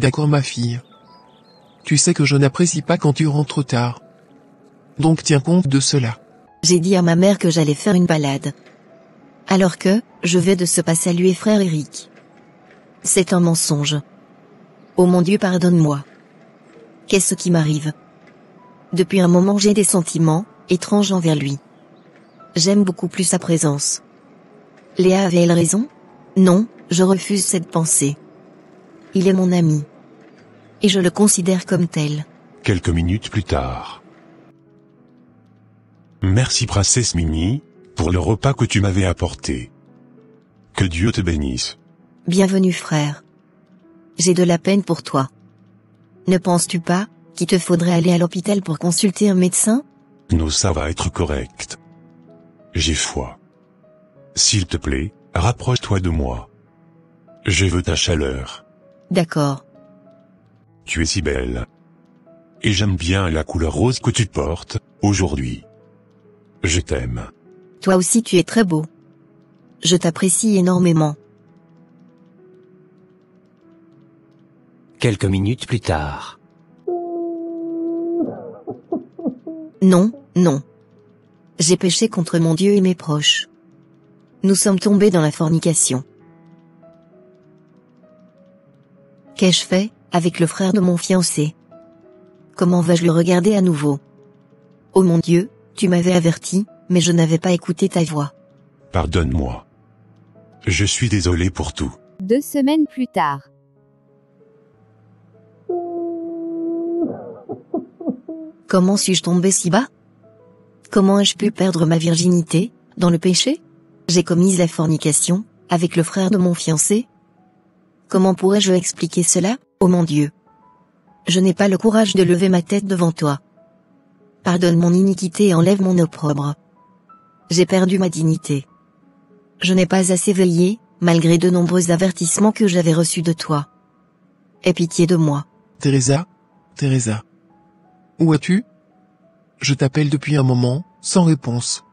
D'accord ma fille. Tu sais que je n'apprécie pas quand tu rentres trop tard. Donc tiens compte de cela. J'ai dit à ma mère que j'allais faire une balade. Alors que, je vais de ce pas saluer frère Eric. C'est un mensonge. Oh mon Dieu pardonne-moi. Qu'est-ce qui m'arrive Depuis un moment j'ai des sentiments, étranges envers lui. J'aime beaucoup plus sa présence. Léa avait-elle raison Non, je refuse cette pensée. Il est mon ami. Et je le considère comme tel. Quelques minutes plus tard. Merci Princesse Mimi, pour le repas que tu m'avais apporté. Que Dieu te bénisse. Bienvenue frère. J'ai de la peine pour toi. Ne penses-tu pas qu'il te faudrait aller à l'hôpital pour consulter un médecin Non, ça va être correct. J'ai foi. S'il te plaît, rapproche-toi de moi. Je veux ta chaleur. D'accord. Tu es si belle. Et j'aime bien la couleur rose que tu portes, aujourd'hui. Je t'aime. Toi aussi tu es très beau. Je t'apprécie énormément. Quelques minutes plus tard. Non, non. J'ai péché contre mon Dieu et mes proches. Nous sommes tombés dans la fornication. Qu'ai-je fait avec le frère de mon fiancé Comment vais-je le regarder à nouveau Oh mon Dieu, tu m'avais averti, mais je n'avais pas écouté ta voix. Pardonne-moi. Je suis désolé pour tout. Deux semaines plus tard. Comment suis-je tombé si bas Comment ai-je pu perdre ma virginité, dans le péché J'ai commis la fornication, avec le frère de mon fiancé, Comment pourrais-je expliquer cela, oh mon Dieu Je n'ai pas le courage de lever ma tête devant toi. Pardonne mon iniquité et enlève mon opprobre. J'ai perdu ma dignité. Je n'ai pas assez veillé, malgré de nombreux avertissements que j'avais reçus de toi. Aie pitié de moi. Teresa Teresa Où es-tu Je t'appelle depuis un moment, sans réponse.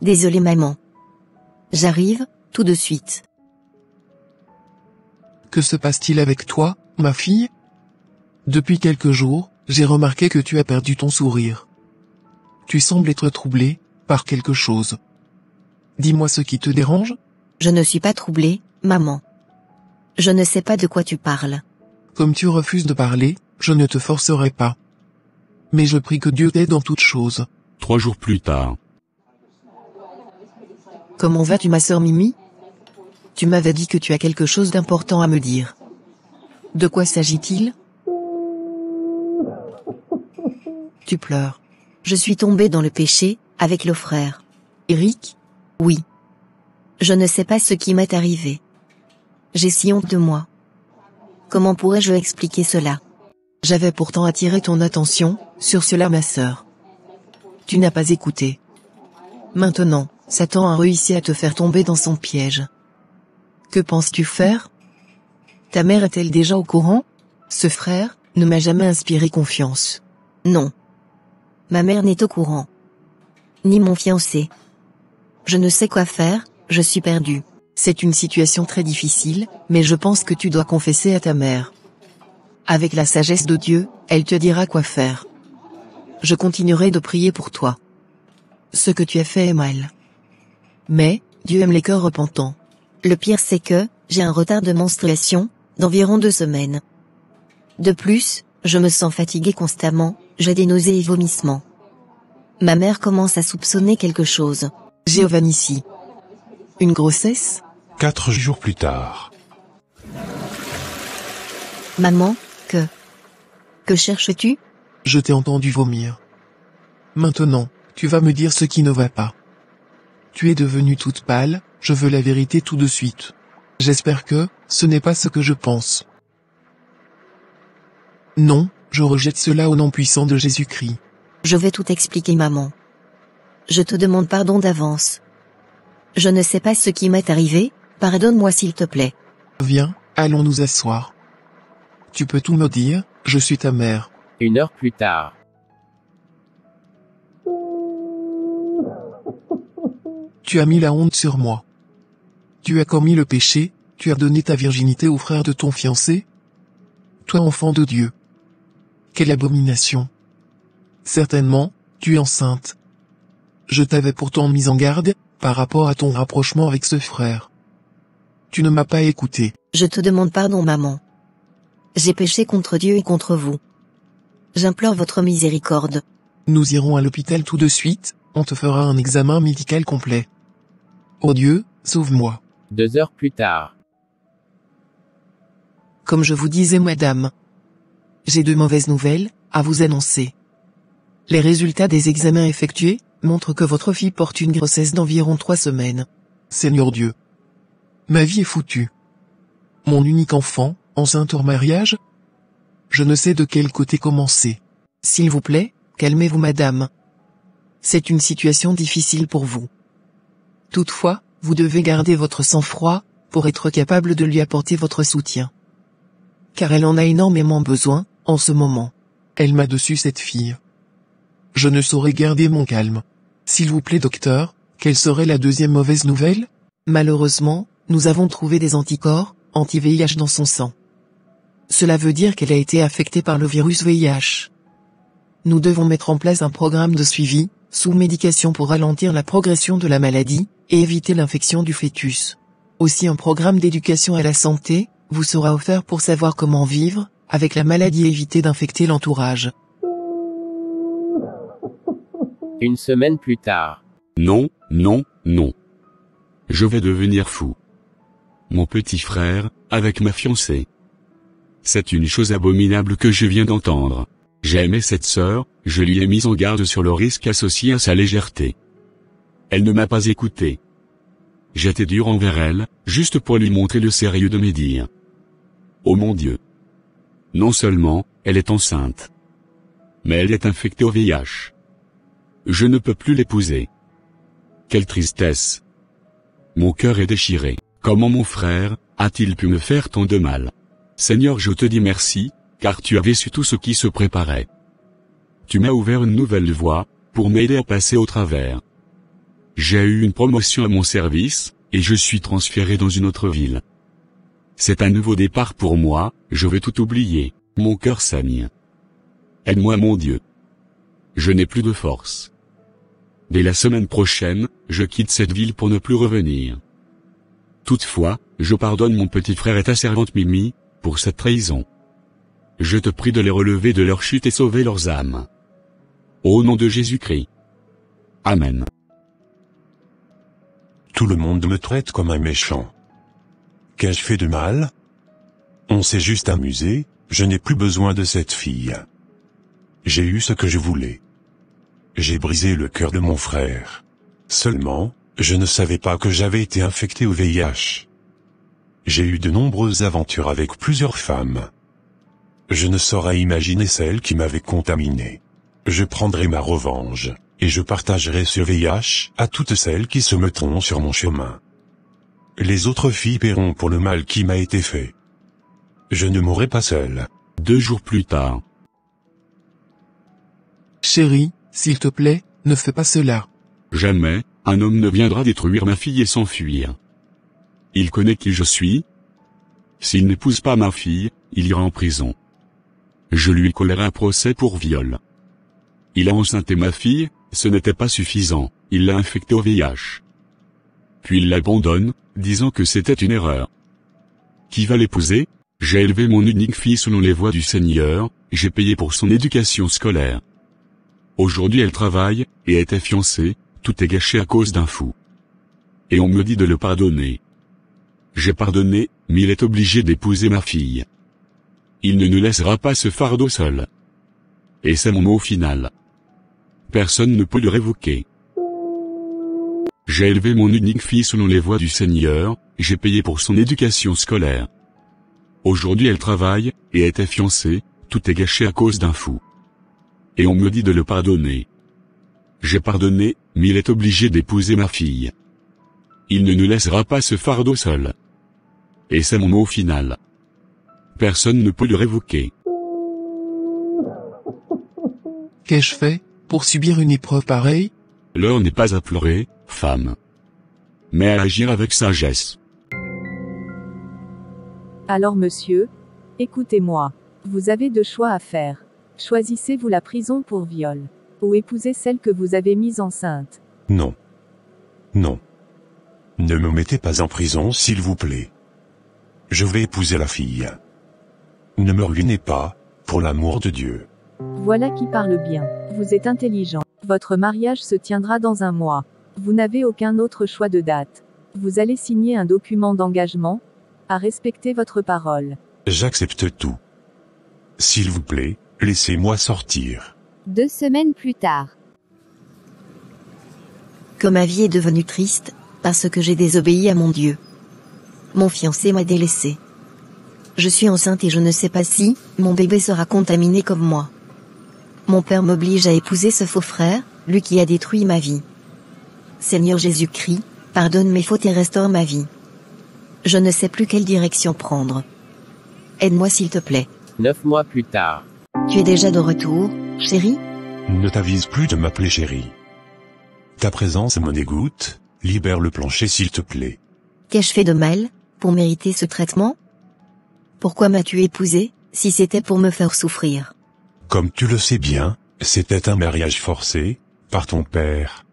Désolée maman. J'arrive, tout de suite. Que se passe-t-il avec toi, ma fille Depuis quelques jours, j'ai remarqué que tu as perdu ton sourire. Tu sembles être troublée par quelque chose. Dis-moi ce qui te dérange Je ne suis pas troublée, maman. Je ne sais pas de quoi tu parles. Comme tu refuses de parler, je ne te forcerai pas. Mais je prie que Dieu t'aide en toutes choses. Trois jours plus tard. Comment vas-tu ma sœur Mimi tu m'avais dit que tu as quelque chose d'important à me dire. De quoi s'agit-il Tu pleures. Je suis tombé dans le péché, avec le frère. Eric Oui. Je ne sais pas ce qui m'est arrivé. J'ai si honte de moi. Comment pourrais-je expliquer cela J'avais pourtant attiré ton attention, sur cela ma sœur. Tu n'as pas écouté. Maintenant, Satan a réussi à te faire tomber dans son piège. Que penses-tu faire Ta mère est-elle déjà au courant Ce frère ne m'a jamais inspiré confiance. Non. Ma mère n'est au courant. Ni mon fiancé. Je ne sais quoi faire, je suis perdue. C'est une situation très difficile, mais je pense que tu dois confesser à ta mère. Avec la sagesse de Dieu, elle te dira quoi faire. Je continuerai de prier pour toi. Ce que tu as fait est mal. Mais, Dieu aime les cœurs repentants. Le pire c'est que, j'ai un retard de menstruation, d'environ deux semaines. De plus, je me sens fatiguée constamment, j'ai des nausées et vomissements. Ma mère commence à soupçonner quelque chose. Giovanni ici. Une grossesse Quatre jours plus tard. Maman, que Que cherches-tu Je t'ai entendu vomir. Maintenant, tu vas me dire ce qui ne va pas. Tu es devenue toute pâle, je veux la vérité tout de suite. J'espère que, ce n'est pas ce que je pense. Non, je rejette cela au nom puissant de Jésus-Christ. Je vais tout expliquer maman. Je te demande pardon d'avance. Je ne sais pas ce qui m'est arrivé, pardonne-moi s'il te plaît. Viens, allons nous asseoir. Tu peux tout me dire, je suis ta mère. Une heure plus tard. Tu as mis la honte sur moi. Tu as commis le péché, tu as donné ta virginité au frère de ton fiancé Toi enfant de Dieu. Quelle abomination. Certainement, tu es enceinte. Je t'avais pourtant mise en garde, par rapport à ton rapprochement avec ce frère. Tu ne m'as pas écouté. Je te demande pardon maman. J'ai péché contre Dieu et contre vous. J'implore votre miséricorde. Nous irons à l'hôpital tout de suite, on te fera un examen médical complet. Oh Dieu, sauve-moi. Deux heures plus tard. Comme je vous disais, madame, j'ai de mauvaises nouvelles à vous annoncer. Les résultats des examens effectués montrent que votre fille porte une grossesse d'environ trois semaines. Seigneur Dieu. Ma vie est foutue. Mon unique enfant, enceinte hors mariage Je ne sais de quel côté commencer. S'il vous plaît, calmez-vous madame. C'est une situation difficile pour vous. Toutefois, vous devez garder votre sang-froid, pour être capable de lui apporter votre soutien. Car elle en a énormément besoin, en ce moment. Elle m'a dessus cette fille. Je ne saurais garder mon calme. S'il vous plaît docteur, quelle serait la deuxième mauvaise nouvelle Malheureusement, nous avons trouvé des anticorps, anti-VIH dans son sang. Cela veut dire qu'elle a été affectée par le virus VIH. Nous devons mettre en place un programme de suivi, sous médication pour ralentir la progression de la maladie et éviter l'infection du fœtus. Aussi un programme d'éducation à la santé vous sera offert pour savoir comment vivre avec la maladie et éviter d'infecter l'entourage. Une semaine plus tard. Non, non, non. Je vais devenir fou. Mon petit frère, avec ma fiancée. C'est une chose abominable que je viens d'entendre. J'ai aimé cette sœur, je lui ai mis en garde sur le risque associé à sa légèreté. Elle ne m'a pas écouté. J'étais dur envers elle, juste pour lui montrer le sérieux de mes dires. Oh mon Dieu. Non seulement, elle est enceinte. Mais elle est infectée au VIH. Je ne peux plus l'épouser. Quelle tristesse. Mon cœur est déchiré. Comment mon frère, a-t-il pu me faire tant de mal Seigneur, je te dis merci, car tu avais su tout ce qui se préparait. Tu m'as ouvert une nouvelle voie, pour m'aider à passer au travers. J'ai eu une promotion à mon service, et je suis transféré dans une autre ville. C'est un nouveau départ pour moi, je veux tout oublier, mon cœur saigne. Aide-moi mon Dieu. Je n'ai plus de force. Dès la semaine prochaine, je quitte cette ville pour ne plus revenir. Toutefois, je pardonne mon petit frère et ta servante Mimi, pour cette trahison je te prie de les relever de leur chute et sauver leurs âmes. Au nom de Jésus-Christ. Amen. Tout le monde me traite comme un méchant. Qu'ai-je fait de mal On s'est juste amusé, je n'ai plus besoin de cette fille. J'ai eu ce que je voulais. J'ai brisé le cœur de mon frère. Seulement, je ne savais pas que j'avais été infecté au VIH. J'ai eu de nombreuses aventures avec plusieurs femmes. Je ne saurais imaginer celle qui m'avait contaminé. Je prendrai ma revanche, et je partagerai ce VIH à toutes celles qui se mettront sur mon chemin. Les autres filles paieront pour le mal qui m'a été fait. Je ne mourrai pas seule. Deux jours plus tard. Chérie, s'il te plaît, ne fais pas cela. Jamais, un homme ne viendra détruire ma fille et s'enfuir. Il connaît qui je suis. S'il n'épouse pas ma fille, il ira en prison. Je lui collerai un procès pour viol. Il a enceinté ma fille, ce n'était pas suffisant, il l'a infectée au VIH. Puis il l'abandonne, disant que c'était une erreur. Qui va l'épouser J'ai élevé mon unique fille selon les voies du Seigneur, j'ai payé pour son éducation scolaire. Aujourd'hui elle travaille, et était fiancée, tout est gâché à cause d'un fou. Et on me dit de le pardonner. J'ai pardonné, mais il est obligé d'épouser ma fille. Il ne nous laissera pas ce fardeau seul. Et c'est mon mot final. Personne ne peut le révoquer. J'ai élevé mon unique fille selon les voies du Seigneur, j'ai payé pour son éducation scolaire. Aujourd'hui elle travaille, et était fiancée, tout est gâché à cause d'un fou. Et on me dit de le pardonner. J'ai pardonné, mais il est obligé d'épouser ma fille. Il ne nous laissera pas ce fardeau seul. Et c'est mon mot final. Personne ne peut le révoquer. Qu'ai-je fait pour subir une épreuve pareille L'heure n'est pas à pleurer, femme, mais à agir avec sagesse. Alors monsieur, écoutez-moi. Vous avez deux choix à faire. Choisissez-vous la prison pour viol, ou épousez celle que vous avez mise enceinte. Non. Non. Ne me mettez pas en prison, s'il vous plaît. Je vais épouser la fille. Ne me ruinez pas, pour l'amour de Dieu. Voilà qui parle bien. Vous êtes intelligent. Votre mariage se tiendra dans un mois. Vous n'avez aucun autre choix de date. Vous allez signer un document d'engagement à respecter votre parole. J'accepte tout. S'il vous plaît, laissez-moi sortir. Deux semaines plus tard. Comme ma vie est devenue triste, parce que j'ai désobéi à mon Dieu. Mon fiancé m'a délaissé. Je suis enceinte et je ne sais pas si mon bébé sera contaminé comme moi. Mon père m'oblige à épouser ce faux frère, lui qui a détruit ma vie. Seigneur Jésus-Christ, pardonne mes fautes et restaure ma vie. Je ne sais plus quelle direction prendre. Aide-moi s'il te plaît. Neuf mois plus tard. Tu es déjà de retour, chérie Ne t'avise plus de m'appeler chérie. Ta présence me dégoûte, libère le plancher s'il te plaît. Qu'ai-je fait de mal, pour mériter ce traitement pourquoi m'as-tu épousé, si c'était pour me faire souffrir Comme tu le sais bien, c'était un mariage forcé, par ton père.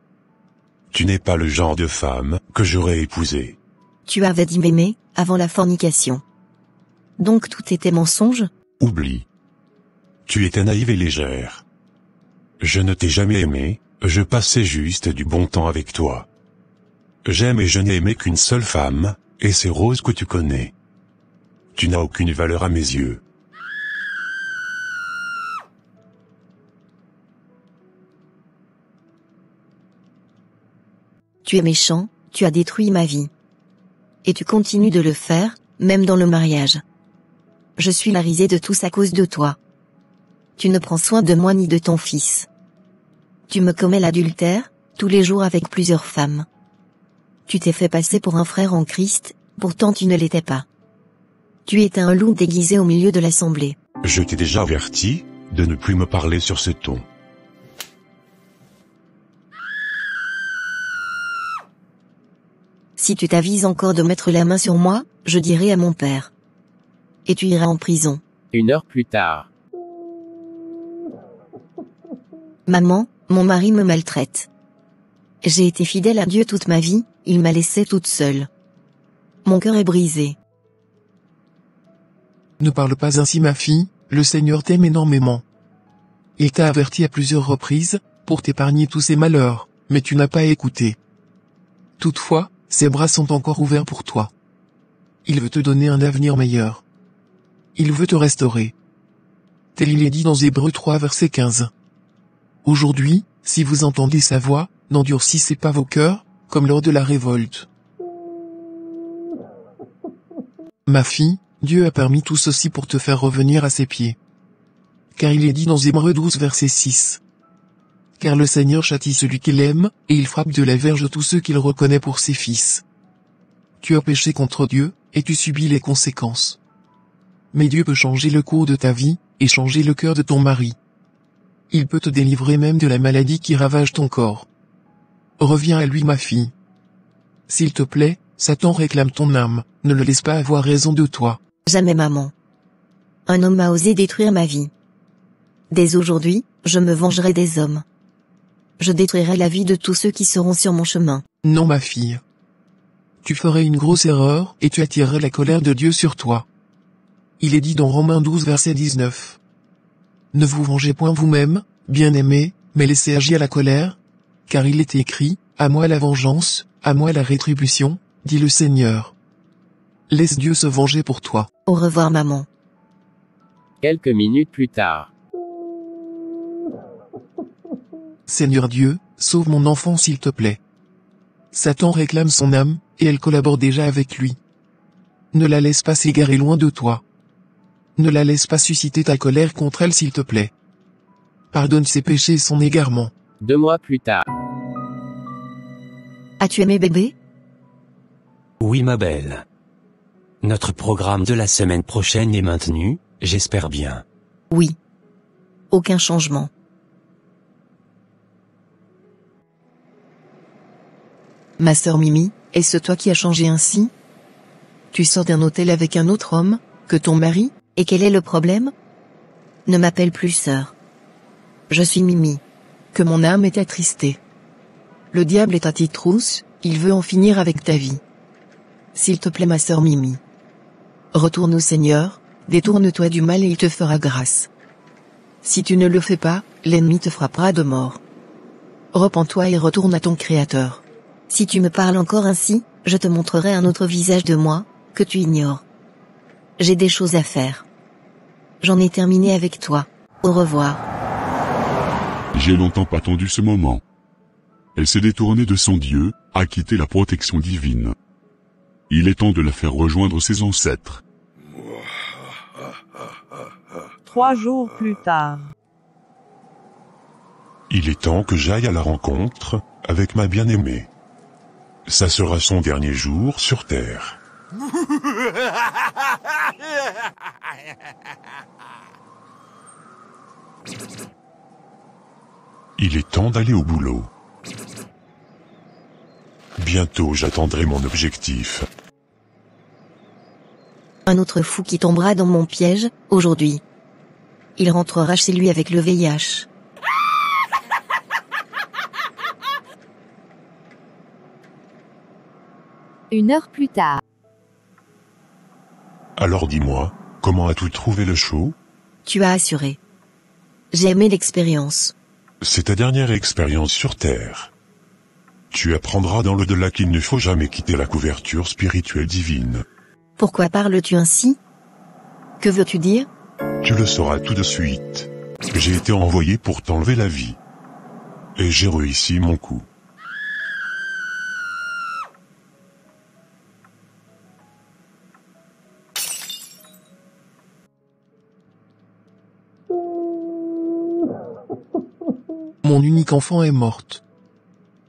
Tu n'es pas le genre de femme que j'aurais épousée. Tu avais dit m'aimer, avant la fornication. Donc tout était mensonge Oublie. Tu étais naïve et légère. Je ne t'ai jamais aimée, je passais juste du bon temps avec toi. J'aime et je n'ai aimé qu'une seule femme, et c'est Rose que tu connais. Tu n'as aucune valeur à mes yeux. Tu es méchant, tu as détruit ma vie. Et tu continues de le faire, même dans le mariage. Je suis la risée de tous à cause de toi. Tu ne prends soin de moi ni de ton fils. Tu me commets l'adultère, tous les jours avec plusieurs femmes. Tu t'es fait passer pour un frère en Christ, pourtant tu ne l'étais pas. Tu étais un loup déguisé au milieu de l'assemblée. Je t'ai déjà averti, de ne plus me parler sur ce ton. Si tu t'avises encore de mettre la main sur moi, je dirai à mon père. Et tu iras en prison. Une heure plus tard. Maman, mon mari me maltraite. J'ai été fidèle à Dieu toute ma vie, il m'a laissée toute seule. Mon cœur est brisé. Ne parle pas ainsi ma fille, le Seigneur t'aime énormément. Il t'a averti à plusieurs reprises, pour t'épargner tous ces malheurs, mais tu n'as pas écouté. Toutefois, ses bras sont encore ouverts pour toi. Il veut te donner un avenir meilleur. Il veut te restaurer. Tel il est dit dans Hébreu 3 verset 15. Aujourd'hui, si vous entendez sa voix, n'endurcissez pas vos cœurs, comme lors de la révolte. Ma fille, Dieu a permis tout ceci pour te faire revenir à ses pieds. Car il est dit dans Hébreux 12 verset 6. Car le Seigneur châtie celui qu'il aime, et il frappe de la verge tous ceux qu'il reconnaît pour ses fils. Tu as péché contre Dieu, et tu subis les conséquences. Mais Dieu peut changer le cours de ta vie, et changer le cœur de ton mari. Il peut te délivrer même de la maladie qui ravage ton corps. Reviens à lui ma fille. S'il te plaît, Satan réclame ton âme, ne le laisse pas avoir raison de toi. Jamais maman. Un homme a osé détruire ma vie. Dès aujourd'hui, je me vengerai des hommes. Je détruirai la vie de tous ceux qui seront sur mon chemin. Non ma fille. Tu ferais une grosse erreur et tu attirerais la colère de Dieu sur toi. Il est dit dans Romains 12 verset 19. Ne vous vengez point vous-même, bien-aimés, mais laissez agir la colère, car il est écrit, à moi la vengeance, à moi la rétribution, dit le Seigneur. Laisse Dieu se venger pour toi. Au revoir maman. Quelques minutes plus tard. Seigneur Dieu, sauve mon enfant s'il te plaît. Satan réclame son âme, et elle collabore déjà avec lui. Ne la laisse pas s'égarer loin de toi. Ne la laisse pas susciter ta colère contre elle s'il te plaît. Pardonne ses péchés et son égarement. Deux mois plus tard. As-tu aimé bébé Oui ma belle. Notre programme de la semaine prochaine est maintenu, j'espère bien. Oui. Aucun changement. Ma sœur Mimi, est-ce toi qui as changé ainsi Tu sors d'un hôtel avec un autre homme, que ton mari, et quel est le problème Ne m'appelle plus sœur. Je suis Mimi. Que mon âme est attristée. Le diable est à titrousse, il veut en finir avec ta vie. S'il te plaît ma sœur Mimi. Retourne au Seigneur, détourne-toi du mal et il te fera grâce. Si tu ne le fais pas, l'ennemi te frappera de mort. Repends-toi et retourne à ton Créateur. Si tu me parles encore ainsi, je te montrerai un autre visage de moi, que tu ignores. J'ai des choses à faire. J'en ai terminé avec toi. Au revoir. J'ai longtemps attendu ce moment. Elle s'est détournée de son Dieu, a quitté la protection divine. Il est temps de la faire rejoindre ses ancêtres. Trois jours plus tard. Il est temps que j'aille à la rencontre, avec ma bien-aimée. Ça sera son dernier jour sur Terre. Il est temps d'aller au boulot. Bientôt j'attendrai mon objectif. Un autre fou qui tombera dans mon piège, aujourd'hui. Il rentrera chez lui avec le VIH. Une heure plus tard. Alors dis-moi, comment as-tu trouvé le show Tu as assuré. J'ai aimé l'expérience. C'est ta dernière expérience sur Terre. Tu apprendras dans le delà qu'il ne faut jamais quitter la couverture spirituelle divine. Pourquoi parles-tu ainsi Que veux-tu dire Tu le sauras tout de suite. J'ai été envoyé pour t'enlever la vie. Et j'ai réussi mon coup. Mon unique enfant est morte.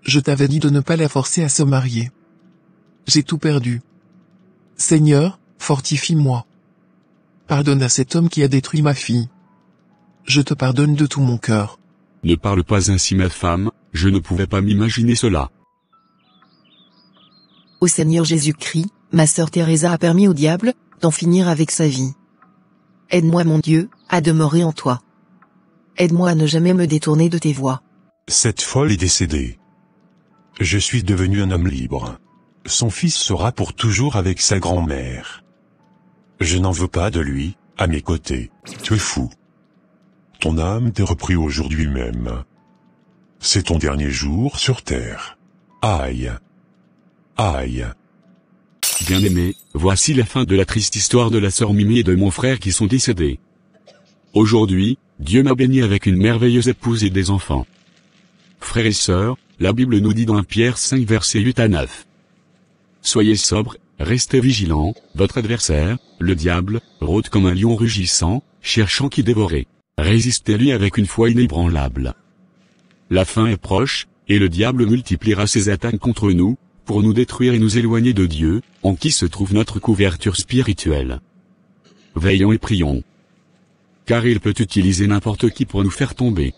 Je t'avais dit de ne pas la forcer à se marier. J'ai tout perdu. Seigneur, fortifie-moi. Pardonne à cet homme qui a détruit ma fille. Je te pardonne de tout mon cœur. Ne parle pas ainsi ma femme, je ne pouvais pas m'imaginer cela. Au Seigneur Jésus-Christ, ma sœur Teresa a permis au diable d'en finir avec sa vie. Aide-moi mon Dieu, à demeurer en toi. Aide-moi à ne jamais me détourner de tes voies. Cette folle est décédée. Je suis devenu un homme libre. Son fils sera pour toujours avec sa grand-mère. Je n'en veux pas de lui, à mes côtés. Tu es fou. Ton âme t'est repris aujourd'hui même. C'est ton dernier jour sur Terre. Aïe. Aïe. Bien aimé, voici la fin de la triste histoire de la sœur Mimi et de mon frère qui sont décédés. Aujourd'hui, Dieu m'a béni avec une merveilleuse épouse et des enfants. Frères et sœurs, la Bible nous dit dans Pierre 5 verset 8 à 9. Soyez sobres, restez vigilants, votre adversaire, le diable, rôde comme un lion rugissant, cherchant qui dévorer. Résistez-lui avec une foi inébranlable. La fin est proche, et le diable multipliera ses attaques contre nous, pour nous détruire et nous éloigner de Dieu, en qui se trouve notre couverture spirituelle. Veillons et prions. Car il peut utiliser n'importe qui pour nous faire tomber.